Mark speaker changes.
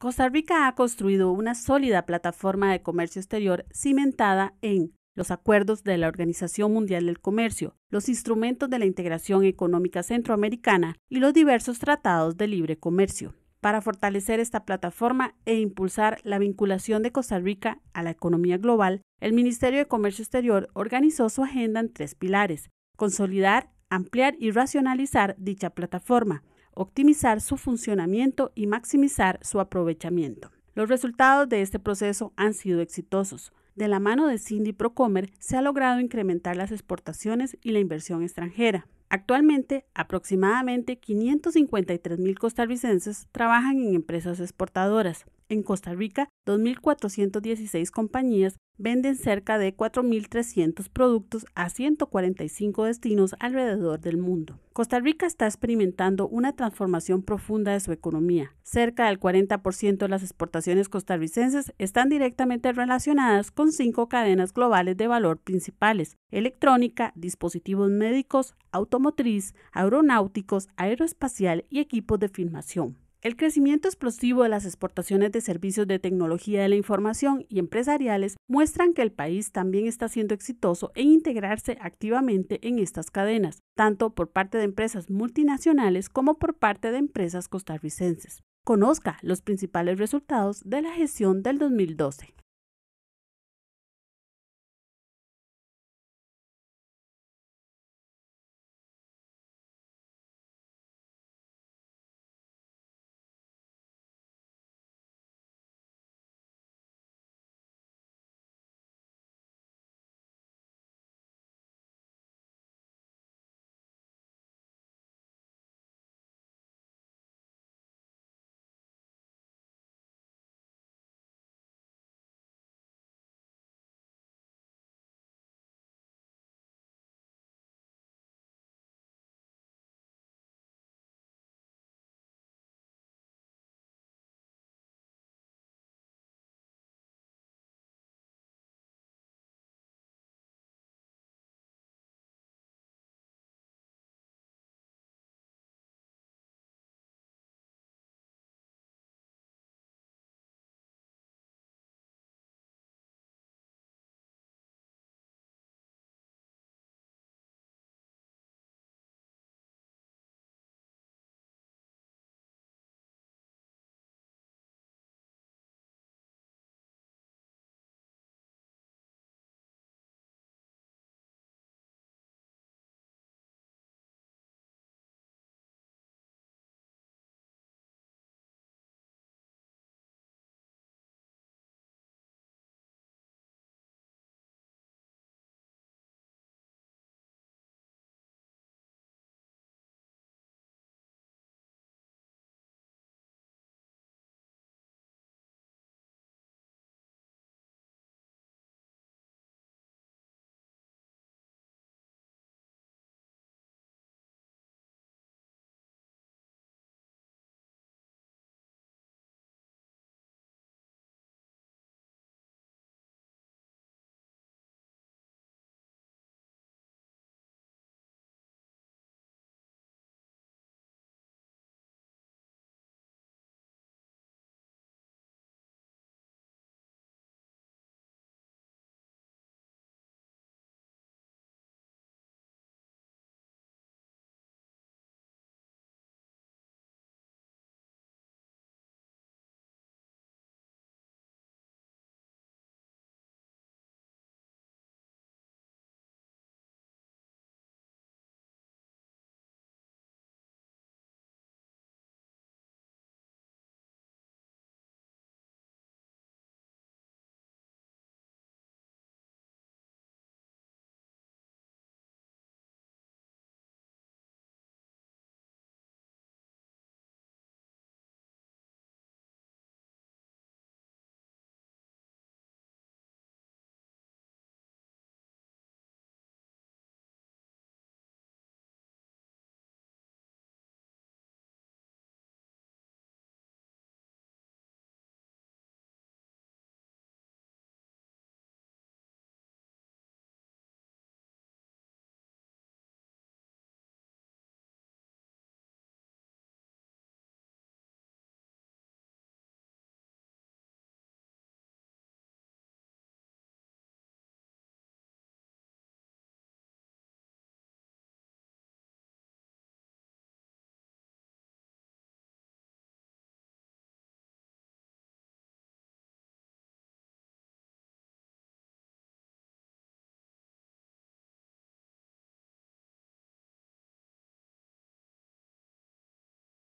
Speaker 1: Costa Rica ha construido una sólida plataforma de comercio exterior cimentada en los acuerdos de la Organización Mundial del Comercio, los instrumentos de la integración económica centroamericana y los diversos tratados de libre comercio. Para fortalecer esta plataforma e impulsar la vinculación de Costa Rica a la economía global, el Ministerio de Comercio Exterior organizó su agenda en tres pilares, consolidar, ampliar y racionalizar dicha plataforma, optimizar su funcionamiento y maximizar su aprovechamiento. Los resultados de este proceso han sido exitosos. De la mano de Cindy Procomer se ha logrado incrementar las exportaciones y la inversión extranjera. Actualmente, aproximadamente 553 mil costarricenses trabajan en empresas exportadoras. En Costa Rica, 2.416 compañías venden cerca de 4.300 productos a 145 destinos alrededor del mundo. Costa Rica está experimentando una transformación profunda de su economía. Cerca del 40% de las exportaciones costarricenses están directamente relacionadas con cinco cadenas globales de valor principales, electrónica, dispositivos médicos, automotriz, aeronáuticos, aeroespacial y equipos de filmación. El crecimiento explosivo de las exportaciones de servicios de tecnología de la información y empresariales muestran que el país también está siendo exitoso en integrarse activamente en estas cadenas, tanto por parte de empresas multinacionales como por parte de empresas costarricenses. Conozca los principales resultados de la gestión del 2012.